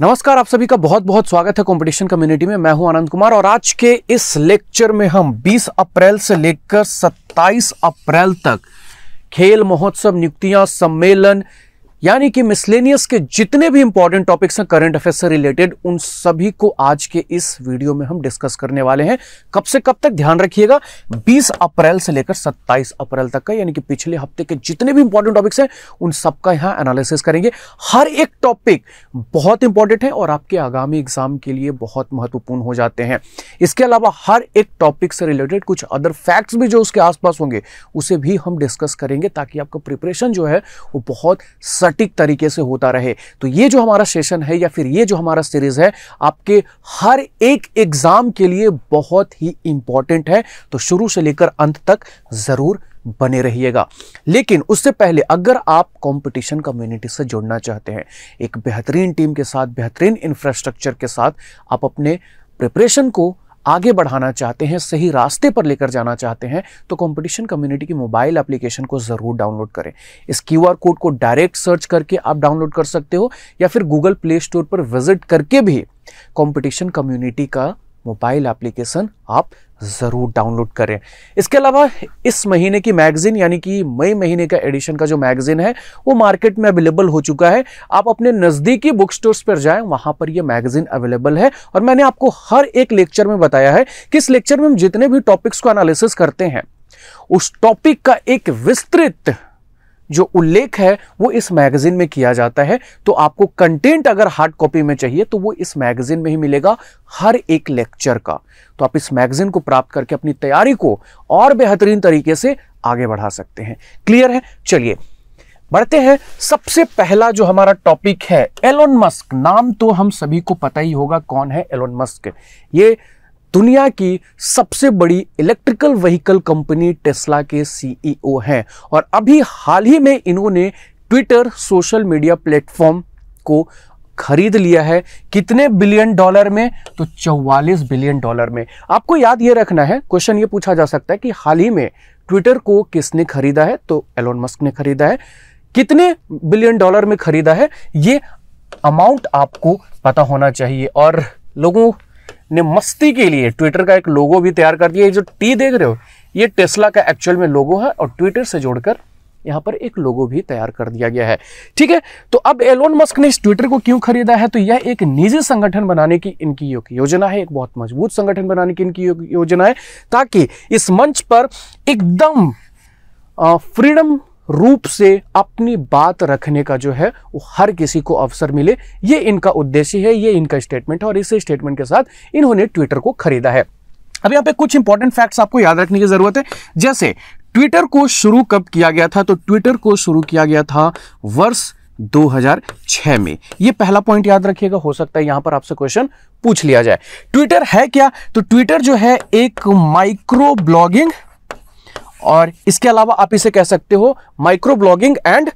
नमस्कार आप सभी का बहुत बहुत स्वागत है कंपटीशन कम्युनिटी में मैं हूं आनंद कुमार और आज के इस लेक्चर में हम 20 अप्रैल से लेकर 27 अप्रैल तक खेल महोत्सव नियुक्तियां सम्मेलन यानी कि मिसलेनियस के जितने भी इंपॉर्टेंट टॉपिक्स हैं करंट अफेयर से रिलेटेड उन सभी को आज के इस वीडियो में हम डिस्कस करने वाले हैं कब से कब तक ध्यान रखिएगा 20 अप्रैल से लेकर 27 अप्रैल तक का यानी कि पिछले हफ्ते के जितने भी इंपॉर्टेंट टॉपिक्स हैं उन सबका यहां एनालिसिस करेंगे हर एक टॉपिक बहुत इंपॉर्टेंट है और आपके आगामी एग्जाम के लिए बहुत महत्वपूर्ण हो जाते हैं इसके अलावा हर एक टॉपिक से रिलेटेड कुछ अदर फैक्ट्स भी जो उसके आसपास होंगे उसे भी हम डिस्कस करेंगे ताकि आपका प्रिपरेशन जो है वो बहुत सटीक तरीके से होता रहे तो ये जो हमारा सेशन है या फिर ये जो हमारा सीरीज है आपके हर एक एग्जाम के लिए बहुत ही इंपॉर्टेंट है तो शुरू से लेकर अंत तक जरूर बने रहिएगा लेकिन उससे पहले अगर आप कंपटीशन कम्युनिटी से जुड़ना चाहते हैं एक बेहतरीन टीम के साथ बेहतरीन इंफ्रास्ट्रक्चर के साथ आप अपने प्रिपरेशन को आगे बढ़ाना चाहते हैं सही रास्ते पर लेकर जाना चाहते हैं तो कंपटीशन कम्युनिटी की मोबाइल एप्लीकेशन को ज़रूर डाउनलोड करें इस क्यूआर कोड को डायरेक्ट सर्च करके आप डाउनलोड कर सकते हो या फिर गूगल प्ले स्टोर पर विजिट करके भी कंपटीशन कम्युनिटी का मोबाइल एप्लीकेशन आप ज़रूर डाउनलोड करें इसके अलावा इस महीने की मैगज़ीन यानी कि मई महीने का एडिशन का जो मैगज़ीन है वो मार्केट में अवेलेबल हो चुका है आप अपने नज़दीकी बुक स्टोर्स पर जाएं वहाँ पर ये मैगज़ीन अवेलेबल है और मैंने आपको हर एक लेक्चर में बताया है कि इस लेक्चर में हम जितने भी टॉपिक्स को एनालिसिस करते हैं उस टॉपिक का एक विस्तृत जो उल्लेख है वो इस मैगजीन में किया जाता है तो आपको कंटेंट अगर हार्ड कॉपी में चाहिए तो वो इस मैगजीन में ही मिलेगा हर एक लेक्चर का तो आप इस मैगजीन को प्राप्त करके अपनी तैयारी को और बेहतरीन तरीके से आगे बढ़ा सकते हैं क्लियर है चलिए बढ़ते हैं सबसे पहला जो हमारा टॉपिक है एलोन मस्क नाम तो हम सभी को पता ही होगा कौन है एलोन मस्क ये दुनिया की सबसे बड़ी इलेक्ट्रिकल व्हीकल कंपनी टेस्ला के सीईओ e हैं और अभी हाल ही में इन्होंने ट्विटर सोशल मीडिया प्लेटफॉर्म को खरीद लिया है कितने बिलियन डॉलर में तो 44 बिलियन डॉलर में आपको याद ये रखना है क्वेश्चन ये पूछा जा सकता है कि हाल ही में ट्विटर को किसने खरीदा है तो एलोन मस्क ने खरीदा है कितने बिलियन डॉलर में खरीदा है ये अमाउंट आपको पता होना चाहिए और लोगों ने मस्ती के लिए ट्विटर का एक लोगो भी तैयार कर दिया ये जो टी देख रहे हो ये टेस्ला का एक्चुअल में लोगो है और ट्विटर से जोड़कर यहाँ पर एक लोगो भी तैयार कर दिया गया है ठीक है तो अब एलोन मस्क ने इस ट्विटर को क्यों खरीदा है तो यह एक निजी संगठन बनाने की इनकी योजना है एक बहुत मजबूत संगठन बनाने की इनकी योजना है ताकि इस मंच पर एकदम फ्रीडम रूप से अपनी बात रखने का जो है वो हर किसी को अवसर मिले ये इनका उद्देश्य है ये इनका स्टेटमेंट है और इस स्टेटमेंट के साथ इन्होंने ट्विटर को खरीदा है अब यहाँ पे कुछ इंपॉर्टेंट फैक्ट्स आपको याद रखने की जरूरत है जैसे ट्विटर को शुरू कब किया गया था तो ट्विटर को शुरू किया गया था वर्ष 2006 में ये पहला पॉइंट याद रखिएगा हो सकता है यहां पर आपसे क्वेश्चन पूछ लिया जाए ट्विटर है क्या तो ट्विटर जो है एक माइक्रो ब्लॉगिंग और इसके अलावा आप इसे कह सकते हो micro blogging and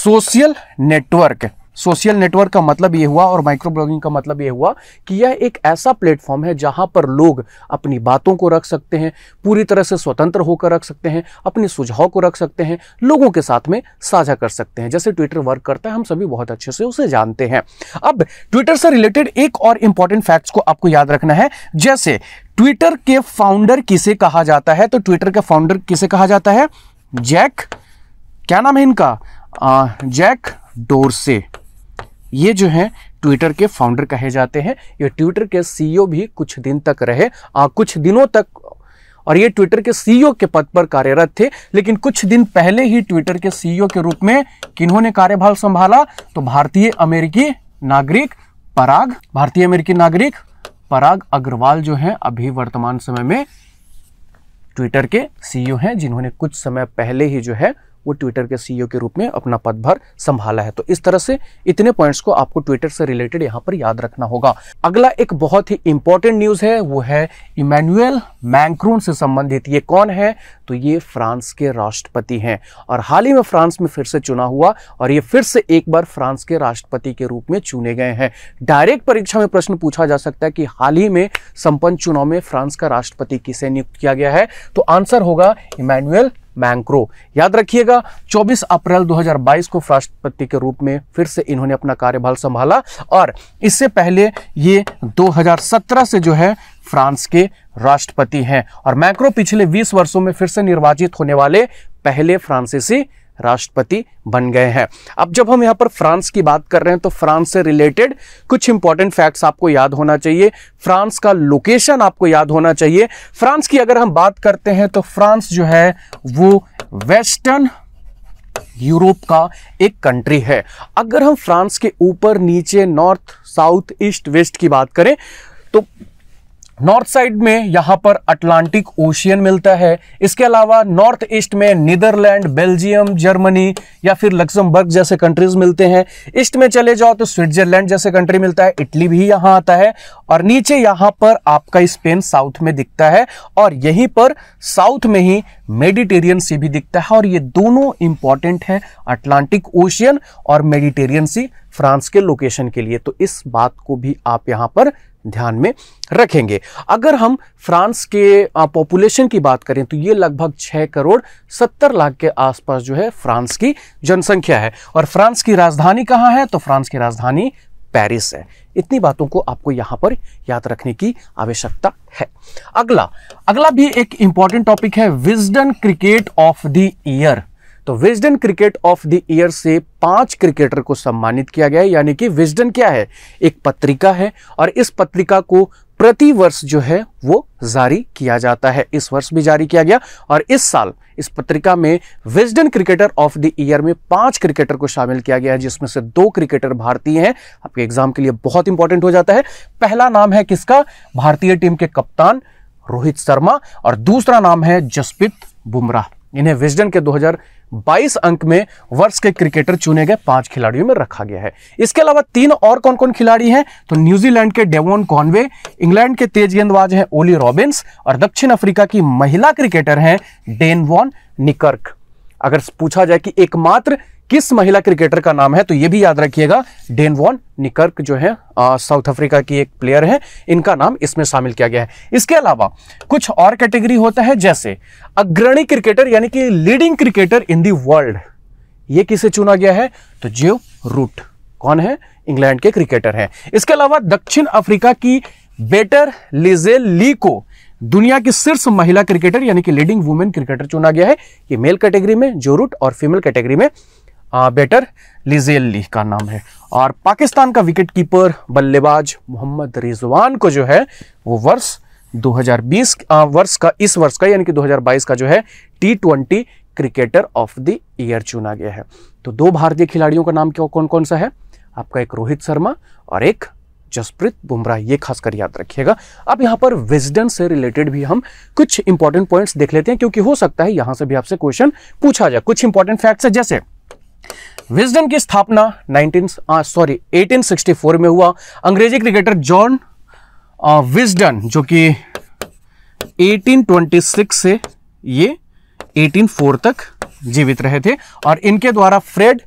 social network social network का मतलब ये हुआ और माइक्रो ब्लॉगिंग का मतलब ये हुआ कि यह एक ऐसा प्लेटफॉर्म है जहां पर लोग अपनी बातों को रख सकते हैं पूरी तरह से स्वतंत्र होकर रख सकते हैं अपने सुझाव को रख सकते हैं लोगों के साथ में साझा कर सकते हैं जैसे ट्विटर वर्क करता है हम सभी बहुत अच्छे से उसे जानते हैं अब ट्विटर से रिलेटेड एक और इंपॉर्टेंट फैक्ट्स को आपको याद रखना है जैसे ट्विटर के फाउंडर किसे कहा जाता है तो ट्विटर के फाउंडर किसे कहा जाता है जैक क्या नाम है इनका जैक डोरसे ये जो है ट्विटर के फाउंडर कहे जाते हैं ये ट्विटर के सीईओ e भी कुछ दिन तक रहे आ, कुछ दिनों तक और ये ट्विटर के सीईओ e के पद पर कार्यरत थे लेकिन कुछ दिन पहले ही ट्विटर के सीईओ e के रूप में किन्होंने कार्यभार संभाला तो भारतीय अमेरिकी नागरिक पराग भारतीय अमेरिकी नागरिक पराग अग्रवाल जो है अभी वर्तमान समय में ट्विटर के सीईओ हैं जिन्होंने कुछ समय पहले ही जो है वो ट्विटर के सीईओ e के रूप में अपना पदभार संभाला है तो इस तरह से इतने पॉइंट्स को आपको ट्विटर से रिलेटेड यहाँ पर याद रखना होगा अगला एक बहुत ही इंपॉर्टेंट न्यूज है वो है इमैनुअल मैंक्रोन से संबंधित ये कौन है तो ये फ्रांस के राष्ट्रपति हैं और हाल ही में फ्रांस में फिर से चुना हुआ और ये फिर से एक बार फ्रांस के राष्ट्रपति के रूप में चुने गए हैं डायरेक्ट परीक्षा में प्रश्न पूछा जा सकता है कि हाल ही में संपन्न चुनाव में फ्रांस का राष्ट्रपति किसे नियुक्त किया गया है तो आंसर होगा इमैनुअल मैंक्रो याद रखिएगा 24 अप्रैल 2022 को राष्ट्रपति के रूप में फिर से इन्होंने अपना कार्यभार संभाला और इससे पहले ये 2017 से जो है फ्रांस के राष्ट्रपति हैं और मैक्रो पिछले 20 वर्षों में फिर से निर्वाचित होने वाले पहले फ्रांसीसी राष्ट्रपति बन गए हैं अब जब हम यहां पर फ्रांस की बात कर रहे हैं तो फ्रांस से रिलेटेड कुछ इंपॉर्टेंट फैक्ट्स आपको याद होना चाहिए फ्रांस का लोकेशन आपको याद होना चाहिए फ्रांस की अगर हम बात करते हैं तो फ्रांस जो है वो वेस्टर्न यूरोप का एक कंट्री है अगर हम फ्रांस के ऊपर नीचे नॉर्थ साउथ ईस्ट वेस्ट की बात करें तो नॉर्थ साइड में यहाँ पर अटलांटिक ओशियन मिलता है इसके अलावा नॉर्थ ईस्ट में नीदरलैंड बेल्जियम जर्मनी या फिर लक्जमबर्ग जैसे कंट्रीज मिलते हैं ईस्ट में चले जाओ तो स्विट्जरलैंड जैसे कंट्री मिलता है इटली भी यहाँ आता है और नीचे यहाँ पर आपका स्पेन साउथ में दिखता है और यहीं पर साउथ में ही मेडिटेरियन सी भी दिखता है और ये दोनों इंपॉर्टेंट हैं अटलांटिक ओशियन और मेडिटेरियन सी फ्रांस के लोकेशन के लिए तो इस बात को भी आप यहाँ पर ध्यान में रखेंगे अगर हम फ्रांस के पॉपुलेशन की बात करें तो ये लगभग 6 करोड़ 70 लाख के आसपास जो है फ्रांस की जनसंख्या है और फ्रांस की राजधानी कहाँ है तो फ्रांस की राजधानी पेरिस है इतनी बातों को आपको यहां पर याद रखने की आवश्यकता है अगला अगला भी एक इंपॉर्टेंट टॉपिक है Wisden cricket of the year तो Wisden cricket of the year से पांच क्रिकेटर को सम्मानित किया गया यानी कि विजडन क्या है एक पत्रिका है और इस पत्रिका को प्रति वर्ष जो है वो जारी किया जाता है इस वर्ष भी जारी किया गया और इस साल इस पत्रिका में Wisden cricketer of the year में पांच क्रिकेटर को शामिल किया गया है जिसमें से दो क्रिकेटर भारतीय हैं आपके एग्जाम के लिए बहुत इंपॉर्टेंट हो जाता है पहला नाम है किसका भारतीय टीम के कप्तान रोहित शर्मा और दूसरा नाम है जसप्रीत बुमराह इन्हें विजडन के 2022 अंक में वर्ष के क्रिकेटर चुने गए पांच खिलाड़ियों में रखा गया है इसके अलावा तीन और कौन कौन खिलाड़ी हैं तो न्यूजीलैंड के डेवोन कॉनवे इंग्लैंड के तेज गेंदबाज हैं ओली रॉबिन्स और दक्षिण अफ्रीका की महिला क्रिकेटर हैं डेन वॉन निकर्क अगर पूछा जाए कि एकमात्र किस महिला क्रिकेटर का नाम है तो यह भी याद रखिएगा डेन वॉन निकर्क जो है साउथ अफ्रीका की एक प्लेयर है इनका नाम इसमें शामिल किया गया है इसके अलावा कुछ और कैटेगरी होता है जैसे अग्रणी क्रिकेटर यानी कि leading cricketer in the world ये किसे चुना गया है तो जियो रूट कौन है इंग्लैंड के क्रिकेटर हैं इसके अलावा दक्षिण अफ्रीका की बेटर लिजे ली को दुनिया की शीर्ष महिला क्रिकेटर यानी कि लीडिंग वुमेन क्रिकेटर चुना गया है ये मेल कैटेगरी में जो रूट और फीमेल कैटेगरी में बेटर लिजेली का नाम है और पाकिस्तान का विकेट कीपर बल्लेबाज मोहम्मद रिजवान को जो है वो वर्ष 2020 वर्ष का इस वर्ष का यानी कि 2022 का जो है T twenty cricketer of the year चुना गया है तो दो भारतीय खिलाड़ियों का नाम क्या कौन कौन सा है आपका एक रोहित शर्मा और एक जसप्रीत बुमराह ये खासकर याद रखिएगा अब यहाँ पर विजडन से रिलेटेड भी हम कुछ इंपॉर्टेंट पॉइंट्स देख लेते हैं क्योंकि हो सकता है यहाँ से भी आपसे क्वेश्चन पूछा जाए कुछ इंपॉर्टेंट फैक्ट्स है जैसे विजडम की स्थापना 19 सॉरी 1864 में हुआ अंग्रेजी क्रिकेटर जॉन विजडन जो कि 1826 से ये 184 तक जीवित रहे थे और इनके द्वारा फ्रेड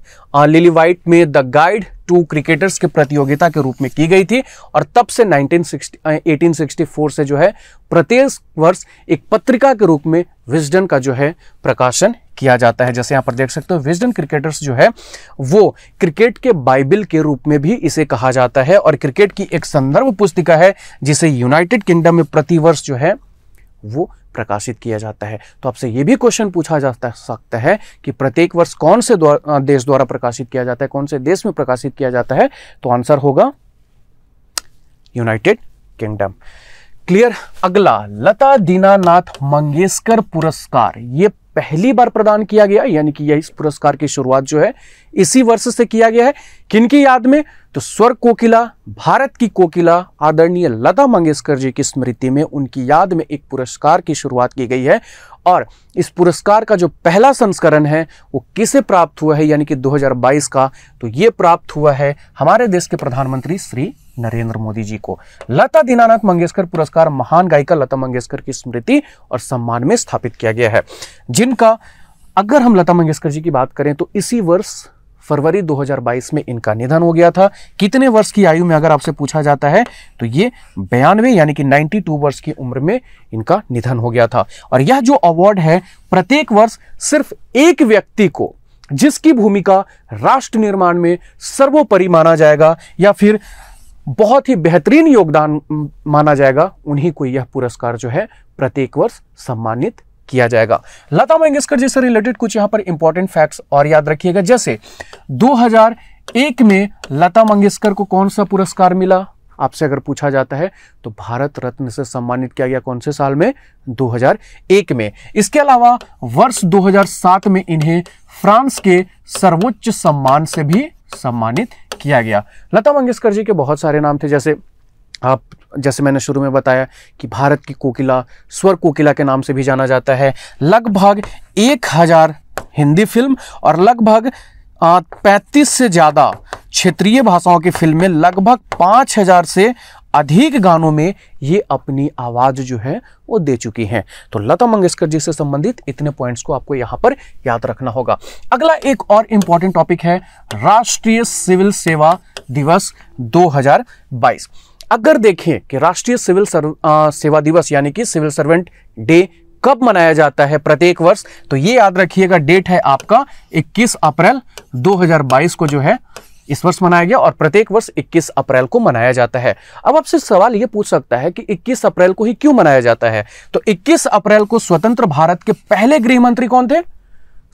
लिली वाइट में द गाइड टू क्रिकेटर्स के प्रतियोगिता के रूप में की गई थी और तब से 1960 1864 से जो है प्रत्येक वर्ष एक पत्रिका के रूप में विजडन का जो है प्रकाशन किया जाता है जैसे यहां पर देख सकते हो विजडन क्रिकेटर्स जो है वो क्रिकेट के बाइबिल के रूप में भी इसे कहा जाता है और क्रिकेट की एक संदर्भ पुस्तिका है जिसे यूनाइटेड किंगडम में प्रतिवर्ष जो है वो प्रकाशित किया जाता है तो आपसे ये भी क्वेश्चन पूछा जा सकता है कि प्रत्येक वर्ष कौन से द्वार, देश द्वारा प्रकाशित किया जाता है कौन से देश में प्रकाशित किया जाता है तो आंसर होगा यूनाइटेड किंगडम क्लियर अगला लता दीनानाथ मंगेशकर पुरस्कार ये पहली बार प्रदान किया गया यानी कि यह इस पुरस्कार की शुरुआत जो है इसी वर्ष से किया गया है किनकी याद में तो स्वर कोकिला भारत की कोकिला आदरणीय लता मंगेशकर जी की स्मृति में उनकी याद में एक पुरस्कार की शुरुआत की गई है और इस पुरस्कार का जो पहला संस्करण है वो किसे प्राप्त हुआ है यानी कि 2022 का तो ये प्राप्त हुआ है हमारे देश के प्रधानमंत्री श्री नरेंद्र मोदी जी को लता दीनानाथ मंगेशकर पुरस्कार महान गायिका लता मंगेशकर की स्मृति और सम्मान में स्थापित किया गया है जिनका अगर हम लता मंगेशकर जी की बात करें तो इसी वर्ष फरवरी 2022 में इनका निधन हो गया था कितने वर्ष की आयु में अगर आपसे पूछा जाता है तो ये बयानवे यानी कि 92 वर्ष की उम्र में इनका निधन हो गया था और यह जो अवार्ड है प्रत्येक वर्ष सिर्फ एक व्यक्ति को जिसकी भूमिका राष्ट्र निर्माण में सर्वोपरि माना जाएगा या फिर बहुत ही बेहतरीन योगदान माना जाएगा उन्हीं को यह पुरस्कार जो है प्रत्येक वर्ष सम्मानित किया जाएगा लता मंगेशकर जी से रिलेटेड कुछ यहां पर इंपॉर्टेंट फैक्ट्स और याद रखिएगा जैसे 2001 में लता मंगेशकर को कौन सा पुरस्कार मिला आपसे अगर पूछा जाता है तो भारत रत्न से सम्मानित किया गया कौन से साल में 2001 में इसके अलावा वर्ष 2007 में इन्हें फ्रांस के सर्वोच्च सम्मान से भी सम्मानित किया गया लता मंगेशकर जी के बहुत सारे नाम थे जैसे आप जैसे मैंने शुरू में बताया कि भारत की कोकिला स्वर कोकिला के नाम से भी जाना जाता है लगभग एक हज़ार हिंदी फिल्म और लगभग पैंतीस से ज़्यादा क्षेत्रीय भाषाओं की फिल्में लगभग पाँच हज़ार से अधिक गानों में ये अपनी आवाज़ जो है वो दे चुकी हैं तो लता मंगेशकर जी से संबंधित इतने पॉइंट्स को आपको यहां पर याद रखना होगा अगला एक और इंपॉर्टेंट टॉपिक है राष्ट्रीय सिविल सेवा दिवस 2022 अगर देखें कि राष्ट्रीय सिविल सर्व, आ, सेवा दिवस यानी कि सिविल सर्वेंट डे कब मनाया जाता है प्रत्येक वर्ष तो ये याद रखिएगा डेट है आपका 21 अप्रैल 2022 को जो है इस वर्ष मनाया गया और प्रत्येक वर्ष 21 अप्रैल को मनाया जाता है अब आपसे सवाल यह पूछ सकता है कि 21 अप्रैल को ही क्यों मनाया जाता है तो 21 अप्रैल को स्वतंत्र भारत के पहले गृह मंत्री कौन थे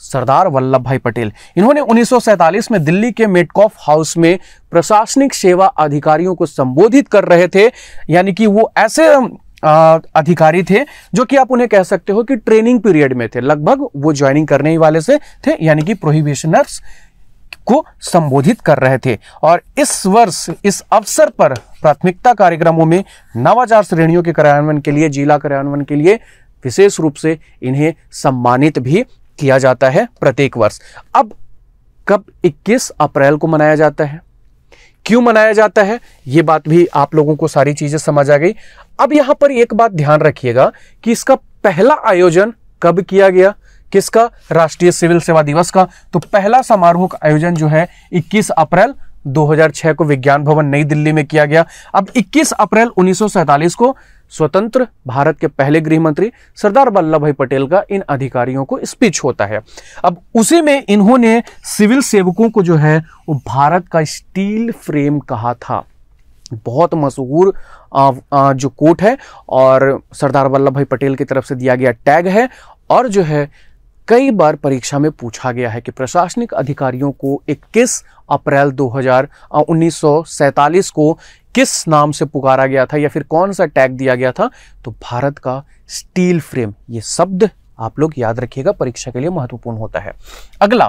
सरदार वल्लभ भाई पटेल इन्होंने 1947 में दिल्ली के मेटकॉफ हाउस में प्रशासनिक सेवा अधिकारियों को संबोधित कर रहे थे यानी कि वो ऐसे आ, अधिकारी थे जो कि आप उन्हें कह सकते हो कि ट्रेनिंग पीरियड में थे लगभग वो ज्वाइनिंग करने ही वाले से थे यानी कि प्रोहिबिशनर्स को संबोधित कर रहे थे और इस वर्ष इस अवसर पर प्राथमिकता कार्यक्रमों में नवाचार श्रेणियों के कार्यान्वयन के लिए जिला कार्यान्वयन के लिए विशेष रूप से इन्हें सम्मानित भी किया जाता है प्रत्येक वर्ष अब कब 21 अप्रैल को मनाया जाता है क्यों मनाया जाता है ये बात भी आप लोगों को सारी चीजें समझ आ गई अब यहां पर एक बात ध्यान रखिएगा कि इसका पहला आयोजन कब किया गया किसका राष्ट्रीय सिविल सेवा दिवस का तो पहला समारोह का आयोजन जो है 21 अप्रैल 2006 को विज्ञान भवन नई दिल्ली में किया गया अब 21 अप्रैल उन्नीस को स्वतंत्र भारत के पहले गृह मंत्री सरदार वल्लभ भाई पटेल का इन अधिकारियों को स्पीच होता है अब उसी में इन्होंने सिविल सेवकों को जो है वो भारत का स्टील फ्रेम कहा था बहुत मशहूर जो कोट है और सरदार वल्लभ भाई पटेल की तरफ से दिया गया टैग है और जो है कई बार परीक्षा में पूछा गया है कि प्रशासनिक अधिकारियों को 21 अप्रैल 2019 को किस नाम से पुकारा गया था या फिर कौन सा टैग दिया गया था तो भारत का स्टील फ्रेम ये शब्द आप लोग याद रखिएगा परीक्षा के लिए महत्वपूर्ण होता है अगला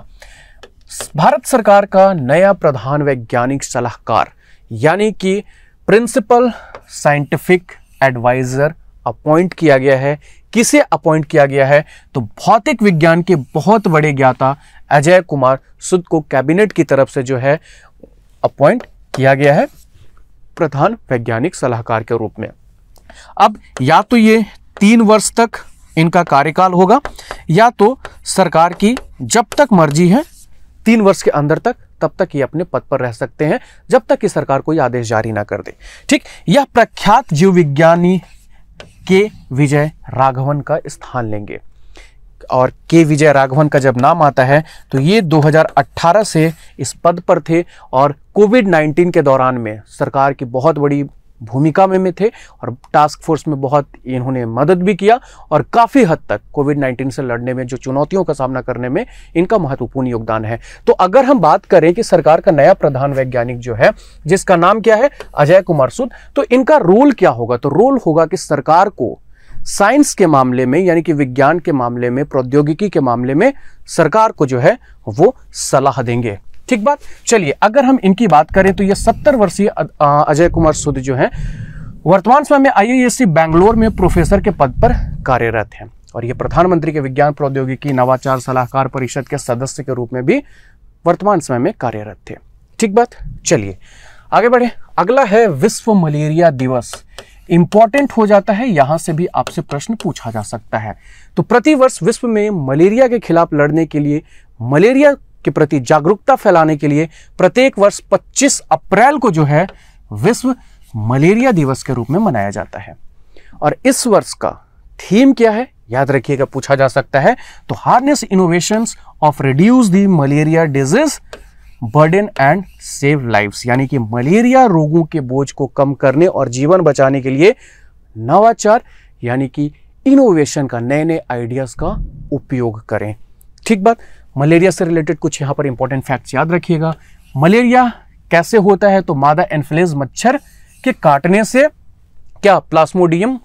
भारत सरकार का नया प्रधान वैज्ञानिक सलाहकार यानी कि प्रिंसिपल साइंटिफिक एडवाइजर अपॉइंट किया गया है किसे अपॉइंट किया गया है तो भौतिक विज्ञान के बहुत बड़े ज्ञाता अजय कुमार सुद को कैबिनेट की तरफ से जो है अपॉइंट किया गया है प्रधान वैज्ञानिक सलाहकार के रूप में अब या तो ये तीन वर्ष तक इनका कार्यकाल होगा या तो सरकार की जब तक मर्जी है तीन वर्ष के अंदर तक तब तक ये अपने पद पर रह सकते हैं जब तक कि सरकार कोई आदेश जारी ना कर दे ठीक यह प्रख्यात जीव विज्ञानी के विजय राघवन का स्थान लेंगे और के विजय राघवन का जब नाम आता है तो ये 2018 से इस पद पर थे और कोविड 19 के दौरान में सरकार की बहुत बड़ी भूमिका में, में थे और टास्क फोर्स में बहुत इन्होंने मदद भी किया और काफ़ी हद तक कोविड नाइन्टीन से लड़ने में जो चुनौतियों का सामना करने में इनका महत्वपूर्ण योगदान है तो अगर हम बात करें कि सरकार का नया प्रधान वैज्ञानिक जो है जिसका नाम क्या है अजय कुमार सुद तो इनका रोल क्या होगा तो रोल होगा कि सरकार को साइंस के मामले में यानी कि विज्ञान के मामले में प्रौद्योगिकी के मामले में सरकार को जो है वो सलाह देंगे ठीक बात चलिए अगर हम इनकी बात करें तो ये सत्तर वर्षीय अजय कुमार सुद जो है वर्तमान समय में आई बैंगलोर में प्रोफेसर के पद पर कार्यरत हैं और ये प्रधानमंत्री के विज्ञान प्रौद्योगिकी नवाचार सलाहकार परिषद के सदस्य के रूप में भी वर्तमान समय में कार्यरत थे ठीक बात चलिए आगे बढ़े अगला है विश्व मलेरिया दिवस इंपॉर्टेंट हो जाता है यहां से भी आपसे प्रश्न पूछा जा सकता है तो प्रतिवर्ष विश्व में मलेरिया के खिलाफ लड़ने के लिए मलेरिया के प्रति जागरूकता फैलाने के लिए प्रत्येक वर्ष 25 अप्रैल को जो है विश्व मलेरिया दिवस के रूप में मनाया जाता है और इस वर्ष का थीम क्या है याद रखिएगा पूछा जा सकता है तो harness innovation of reduce the malaria disease burden and save life यानी कि मलेरिया रोगों के बोझ को कम करने और जीवन बचाने के लिए नवाचार यानी कि इनोवेशन का नए नए आइडियाज का उपयोग करें ठीक बात मलेरिया से रिलेटेड कुछ यहाँ पर इंपॉर्टेंट फैक्ट्स याद रखिएगा मलेरिया कैसे होता है तो मादा एनफ्लेज मच्छर के काटने से क्या प्लास्मोडियम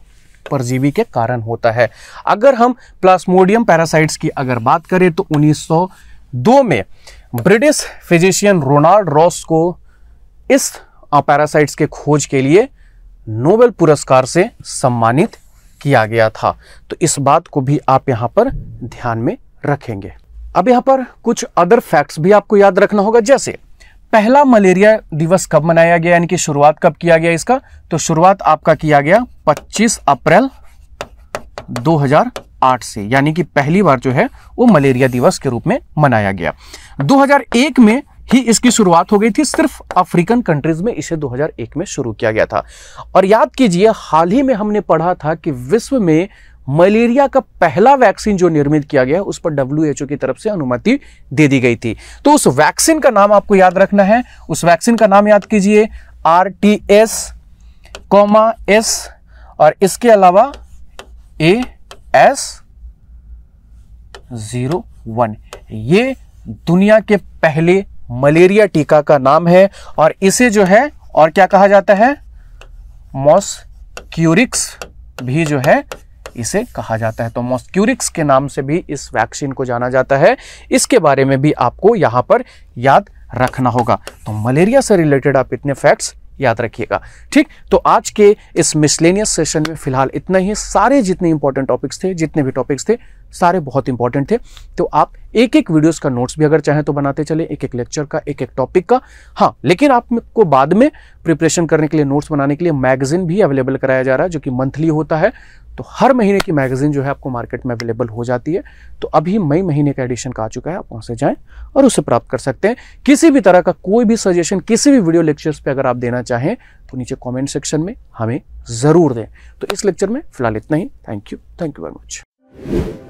परजीवी के कारण होता है अगर हम प्लास्मोडियम पैरासाइट्स की अगर बात करें तो 1902 में ब्रिटिश फिजिशियन रोनाल्ड रॉस को इस पैरासाइट्स के खोज के लिए नोबेल पुरस्कार से सम्मानित किया गया था तो इस बात को भी आप यहाँ पर ध्यान में रखेंगे अब यहां पर कुछ अदर फैक्ट्स भी आपको याद रखना होगा जैसे पहला मलेरिया दिवस कब मनाया गया यानी कि शुरुआत कब किया गया इसका तो शुरुआत आपका किया गया 25 अप्रैल 2008 से यानी कि पहली बार जो है वो मलेरिया दिवस के रूप में मनाया गया 2001 में ही इसकी शुरुआत हो गई थी सिर्फ अफ्रीकन कंट्रीज में इसे 2001 में शुरू किया गया था और याद कीजिए हाल ही में हमने पढ़ा था कि विश्व में मलेरिया का पहला वैक्सीन जो निर्मित किया गया उस पर डब्ल्यू की तरफ से अनुमति दे दी गई थी तो उस वैक्सीन का नाम आपको याद रखना है उस वैक्सीन का नाम याद कीजिए R T S comma S और इसके अलावा ए एस जीरो वन ये दुनिया के पहले मलेरिया टीका का नाम है और इसे जो है और क्या कहा जाता है क्यूरिक्स भी जो है इसे कहा जाता है तो मॉस्क्यूरिक्स के नाम से भी इस वैक्सीन को जाना जाता है इसके बारे में भी आपको यहाँ पर याद रखना होगा तो मलेरिया से रिलेटेड आप इतने फैक्ट्स याद रखिएगा ठीक तो आज के इस मिसलेनियस सेशन में फिलहाल इतना ही सारे जितने इंपॉर्टेंट टॉपिक्स थे जितने भी टॉपिक्स थे सारे बहुत इंपॉर्टेंट थे तो आप एक एक वीडियोस का नोट्स भी अगर चाहें तो बनाते चले एक एक लेक्चर का एक एक टॉपिक का हाँ लेकिन आपको बाद में प्रिपरेशन करने के लिए नोट्स बनाने के लिए मैगजीन भी अवेलेबल कराया जा रहा है जो कि मंथली होता है तो हर महीने की मैगज़ीन जो है आपको मार्केट में अवेलेबल हो जाती है तो अभी मई महीने का एडिशन का आ चुका है आप वहां से जाए और उसे प्राप्त कर सकते हैं किसी भी तरह का कोई भी सजेशन किसी भी वीडियो लेक्चर्स पर अगर आप देना चाहें तो नीचे कॉमेंट सेक्शन में हमें ज़रूर दें तो इस लेक्चर में फिलहाल इतना ही thank you thank you very much